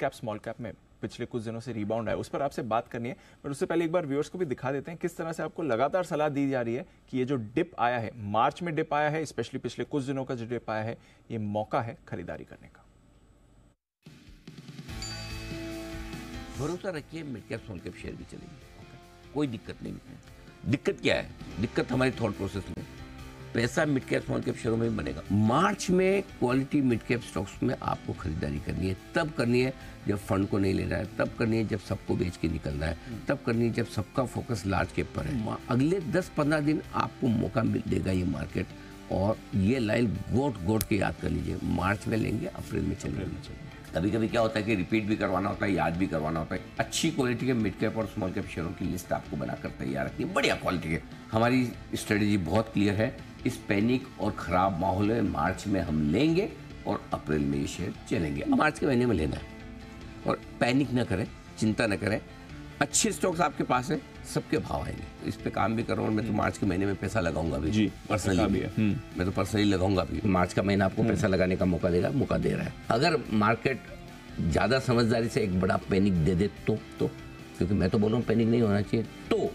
Cap small cap में पिछले कुछ दिनों से रिबाउंड है उस पर आपसे बात करनी है पर उससे पहले एक बार व्यूअर्स को भी दिखा देते हैं किस तरह से आपको लगातार सलाह दी जा रही है कि ये जो डिप आया है मार्च में डिप आया है स्पेशली पिछले कुछ दिनों का जो डिप आया है ये मौका है खरीदारी करने का भरोसा रखिए mid cap small cap share भी चलेंगे कोई दिक्कत नहीं है दिक्कत क्या है दिक्कत हमारे थॉट प्रोसेस में पैसा मिड कैप स्मॉल कैप शेयरों में बनेगा मार्च में क्वालिटी मिड कैप स्टॉक्स में आपको खरीदारी करनी है तब करनी है जब फंड को नहीं लेना है तब करनी है जब सबको बेच के निकलना है हम्म। तब करनी है जब सबका फोकस लार्ज कैप पर है हम्म। अगले 10-15 दिन आपको मौका मिल देगा ये मार्केट और ये लाइन गोट गोट के याद कर लीजिए मार्च में लेंगे अप्रैल में चल रहे कभी कभी क्या होता है कि रिपीट भी करवाना होता है याद भी करवाना होता है अच्छी क्वालिटी के मिड कैप और स्मॉल कैप शेयरों की लिस्ट आपको बनाकर तैयार रखनी है बढ़िया क्वालिटी के हमारी स्ट्रेटेजी बहुत क्लियर है इस पैनिक और ख़राब माहौल में मार्च में हम लेंगे और अप्रैल में ये शेयर चलेंगे मार्च के महीने में लेना है और पैनिक ना करें चिंता ना करें अच्छे स्टॉक्स आपके पास है सबके भाव आएंगे तो इस पे काम भी करो और मैं तो हम्म। मार्च के महीने में पैसा लगाऊंगा भी जी पर्सनली भी हम्म। मैं तो पर्सनली लगाऊंगा भी मार्च का महीना आपको हम्म। पैसा लगाने का मौका देगा मौका दे रहा है अगर मार्केट ज़्यादा समझदारी से एक बड़ा पैनिक दे दे तो तो क्योंकि मैं तो बोल रहा हूँ पैनिक नहीं होना चाहिए तो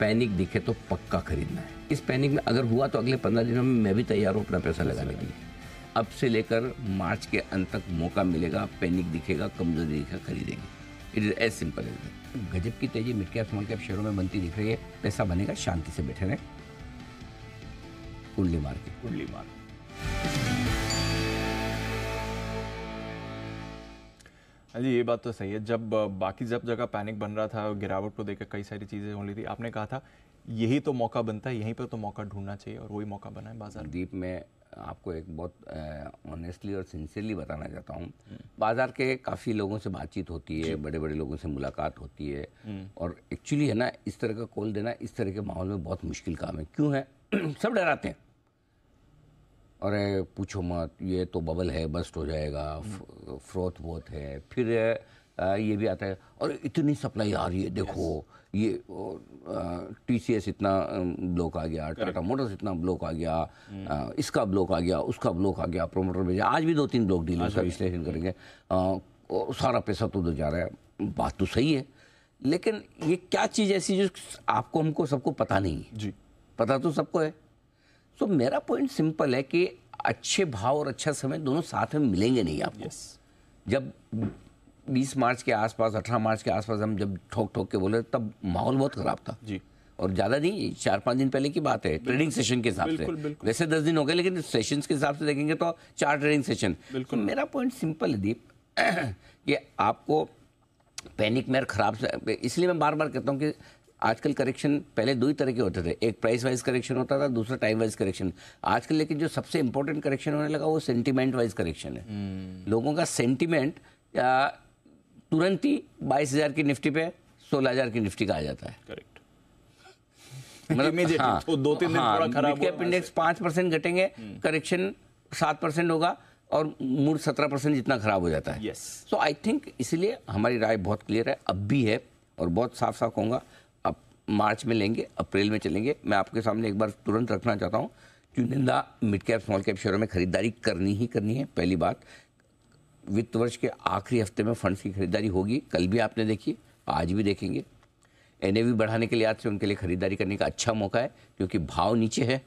पैनिक दिखे तो पक्का खरीदना है इस पैनिक में अगर हुआ तो अगले पंद्रह दिनों में मैं भी तैयार हूँ अपना पैसा लगाने के लिए अब से लेकर मार्च के अंत तक मौका मिलेगा पैनिक दिखेगा कमजोरी दिखेगा खरीदेंगे it is as simple as गजब की तेजी मिड कैप स्मॉल कैप शेयरों में बनती दिख रही है पैसा बनेगा शांति से बैठे रहें कुंडली मार के कुंडली मार जी ये बात तो सही है जब बाकी जब जगह पैनिक बन रहा था गिरावट को देकर कई सारी चीज़ें हो रही थी आपने कहा था यही तो मौका बनता है यहीं पर तो मौका ढूंढना चाहिए और वही मौका बना है बाजार दीप में आपको एक बहुत ऑनेस्टली और सिंसियरली बताना चाहता हूँ बाज़ार के काफ़ी लोगों से बातचीत होती है बड़े बड़े लोगों से मुलाकात होती है हम्म। और एक्चुअली है ना इस तरह का कॉल देना इस तरह के माहौल में बहुत मुश्किल काम है क्यों है सब डराते हैं अरे पूछो मत ये तो बबल है बस्ट हो जाएगा फ्रोथ हम्म। बहुत है फिर ये भी आता है और इतनी सप्लाई आ रही है देखो ये टी सी एस इतना ब्लॉक आ गया टाटा मोटर्स इतना ब्लॉक आ गया hmm. इसका ब्लॉक आ गया उसका ब्लॉक आ गया प्रोमोटर भेजा आज भी दो तीन ब्लॉक डीलर का विश्लेषण करेंगे सारा पैसा तो दो जा रहा है बात तो सही है लेकिन ये क्या चीज़ ऐसी जो आपको हमको सबको पता नहीं है जी पता तो सबको है तो मेरा पॉइंट सिंपल है कि अच्छे भाव और अच्छा समय दोनों साथ में मिलेंगे नहीं आपको yes. जब बीस मार्च के आसपास अठारह मार्च के आसपास हम जब ठोक ठोक के बोले तब माहौल बहुत ख़राब था जी और ज़्यादा नहीं चार पांच दिन पहले की बात है ट्रेडिंग सेशन के हिसाब से वैसे दस दिन हो गए लेकिन सेशन के हिसाब से देखेंगे तो चार ट्रेडिंग सेशन तो मेरा पॉइंट सिंपल है दीप कि आपको पैनिक में खराब इसलिए मैं बार बार कहता हूँ कि आजकल करेक्शन पहले दो ही तरह के होते थे एक प्राइस वाइज करेक्शन होता था दूसरा टाइम वाइज करेक्शन आजकल लेकिन जो सबसे इंपॉर्टेंट करेक्शन होने लगा वो सेंटीमेंट वाइज करेक्शन है हम्म। लोगों का सेंटीमेंट तुरंत ही बाईस हजार की निफ्टी पे सोलह हजार की निफ्टी का आ जाता है करेक्ट मतलब हाँ, तो दो तीन दिन हाँ, खराब इंडेक्स पांच परसेंट घटेंगे करेक्शन हम्म। सात परसेंट होगा और मूड सत्रह परसेंट जितना खराब हो जाता है सो आई थिंक इसलिए हमारी राय बहुत क्लियर है अब भी है और बहुत साफ साफ कहूंगा अब मार्च में लेंगे अप्रैल में चलेंगे मैं आपके सामने एक बार तुरंत रखना चाहता हूँ चुनिंदा मिड कैप स्मॉल कैप शेयरों में खरीदारी करनी ही करनी है पहली बात वित्त वर्ष के आखिरी हफ्ते में फंड्स की खरीदारी होगी कल भी आपने देखी आज भी देखेंगे एन बढ़ाने के लिहाज से उनके लिए खरीदारी करने का अच्छा मौका है क्योंकि भाव नीचे है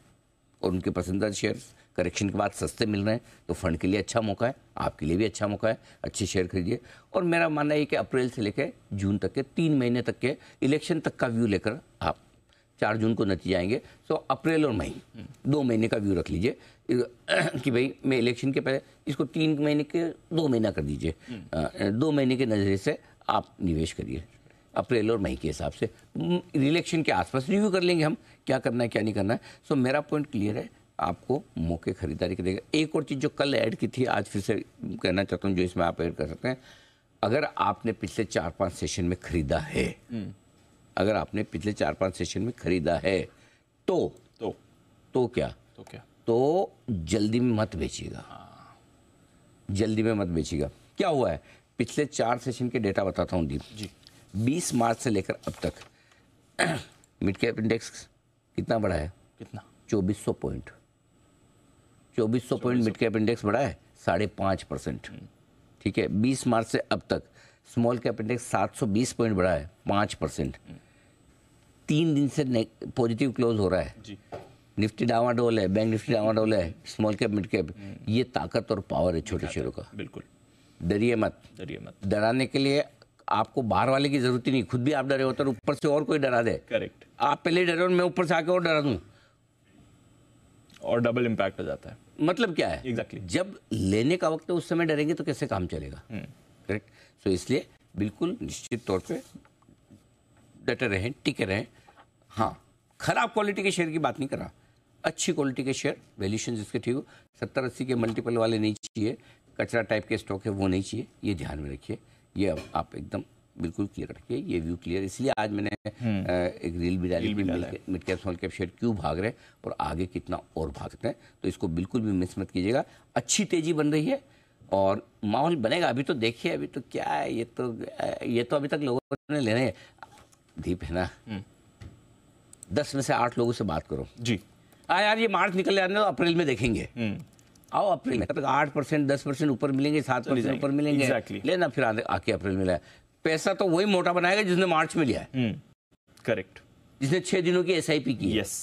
और उनके पसंदीदा शेयर करेक्शन के बाद सस्ते मिल रहे हैं तो फंड के लिए अच्छा मौका है आपके लिए भी अच्छा मौका है अच्छे शेयर खरीदिए और मेरा मानना है कि अप्रैल से लेकर जून तक के तीन महीने तक के इलेक्शन तक का व्यू लेकर आप चार जून को नतीजे आएंगे सो अप्रैल और मई दो महीने का व्यू रख लीजिए कि भाई मैं इलेक्शन के पहले इसको तीन महीने के दो महीना कर दीजिए हम्म। दो महीने के नज़रिए से आप निवेश करिए अप्रैल और मई के हिसाब से इलेक्शन हम्म, के आसपास रिव्यू कर लेंगे हम क्या करना है क्या नहीं करना है सो मेरा पॉइंट क्लियर है आपको मौके खरीदारी के देगा एक और चीज़ जो कल ऐड की थी आज फिर से कहना चाहता हूँ जो इसमें आप ऐड कर सकते हैं अगर आपने पिछले चार पाँच सेशन में खरीदा है हम्म। अगर आपने पिछले चार पांच सेशन में खरीदा है तो तो तो क्या तो क्या तो जल्दी में मत बेचिएगा हाँ। जल्दी में मत बेचिएगा क्या हुआ है पिछले चार सेशन के डेटा बताता हूँ दीप जी बीस मार्च से लेकर अब तक मिड कैप इंडेक्स कितना बढ़ा है कितना चौबीस सौ पॉइंट चौबीस सौ पॉइंट मिड कैप इंडेक्स बढ़ा है साढ़े पाँच परसेंट हम्म। ठीक है बीस मार्च से अब तक स्मॉल कैप इंडेक्स सात सौ बीस पॉइंट बढ़ा है पाँच परसेंट तीन दिन से पॉजिटिव क्लोज हो रहा है जी। निफ्टी डावा डोल है बैंक निफ्टी डावा डोल है स्मॉल कैप मिड कैप ये ताकत और पावर है छोटे शेयरों का बिल्कुल डरिए मत डरिए मत डराने के लिए आपको बाहर वाले की जरूरत ही नहीं खुद भी आप डरे होते तो ऊपर से और कोई डरा दे करेक्ट आप पहले डरे और मैं ऊपर से आके और डरा दू और डबल इम्पैक्ट हो जाता है मतलब क्या है एग्जैक्टली exactly. जब लेने का वक्त है उस समय डरेंगे तो कैसे काम चलेगा करेक्ट हम्म। सो so, इसलिए बिल्कुल निश्चित तौर पे डटे रहें टिके रहें हाँ खराब क्वालिटी के शेयर की बात नहीं कर रहा अच्छी क्वालिटी के शेयर वैल्यूशन जिसके ठीक हो सत्तर अस्सी के मल्टीपल वाले नहीं चाहिए कचरा टाइप के स्टॉक है वो नहीं चाहिए ये ध्यान में रखिए ये आप एकदम बिल्कुल क्लियर रखिए ये व्यू क्लियर इसलिए आज मैंने हम्म। एक रील भी डाली mid cap small cap share क्यों भाग रहे हैं और आगे कितना और भागते हैं तो इसको बिल्कुल भी मिस मत कीजिएगा अच्छी तेजी बन रही है और माहौल बनेगा अभी तो देखिए अभी तो क्या है ये तो ये तो अभी तक लोगों ने लेने दीप है ना हम्म। दस में से आठ लोगों से बात करो जी हाँ यार ये मार्च निकल जाने अप्रैल में देखेंगे हम्म। आओ अप्रैल में आठ परसेंट दस परसेंट ऊपर मिलेंगे सात परसेंट ऊपर मिलेंगे लेना फिर आके अप्रैल में पैसा तो वही मोटा बनाएगा जिसने मार्च में लिया है करेक्ट हम्म। जिसने छह दिनों की एस की यस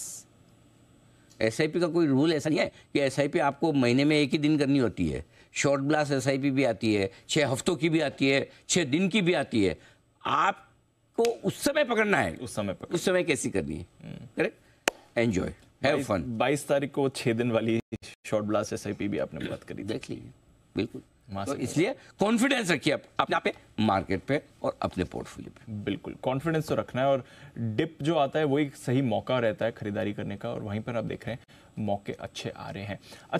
एस का कोई रूल ऐसा नहीं है कि एस आपको महीने में एक ही दिन करनी होती है शॉर्ट ब्लास्ट एस भी आती है छः हफ्तों की भी आती है छः दिन की भी आती है आप को उस समय पकड़ना है उस समय पकड़ना। उस समय कैसी करनी है करेक्ट एंजॉय हैव फन 22 तारीख को छह दिन वाली शॉर्ट ब्लास्ट एस भी आपने बात करी देख लीजिए बिल्कुल तो इसलिए कॉन्फिडेंस रखिए अपने आप पे मार्केट पे और अपने पोर्टफोलियो पे बिल्कुल कॉन्फिडेंस तो रखना है और डिप जो आता है वही सही मौका रहता है खरीदारी करने का और वहीं पर आप देख रहे हैं मौके अच्छे आ रहे हैं अच्छा